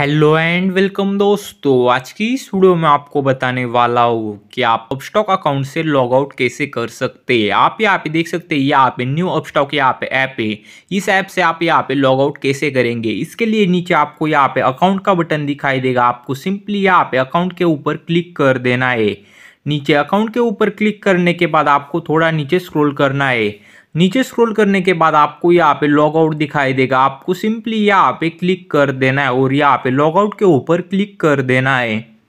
hello and welcome दोस्तों आज की इस वीडियो में आपको बताने वाला हूँ कि आप अपस्टॉक अकाउंट से लॉग आउट कैसे कर सकते हैं आप यहाँ पे देख सकते हैं यहाँ पे न्यू अपस्टॉक यहाँ पे ऐप है इस ऐप से आप यहाँ पे लॉग आउट कैसे करेंगे इसके लिए नीचे आपको यहाँ पे अकाउंट का बटन दिखाई देगा आपको सिंपली यहाँ पे अकाउंट के ऊपर क्लिक कर देना है नीचे अकाउंट के ऊपर क्लिक करने के बाद आपको थोड़ा नीचे स्क्रॉल करना है नीचे स्क्रॉल करने के बाद आपको यहाँ पे लॉग आउट दिखाई देगा आपको सिंपली यहाँ पे क्लिक कर देना है और यहाँ पे लॉग आउट के ऊपर क्लिक कर देना है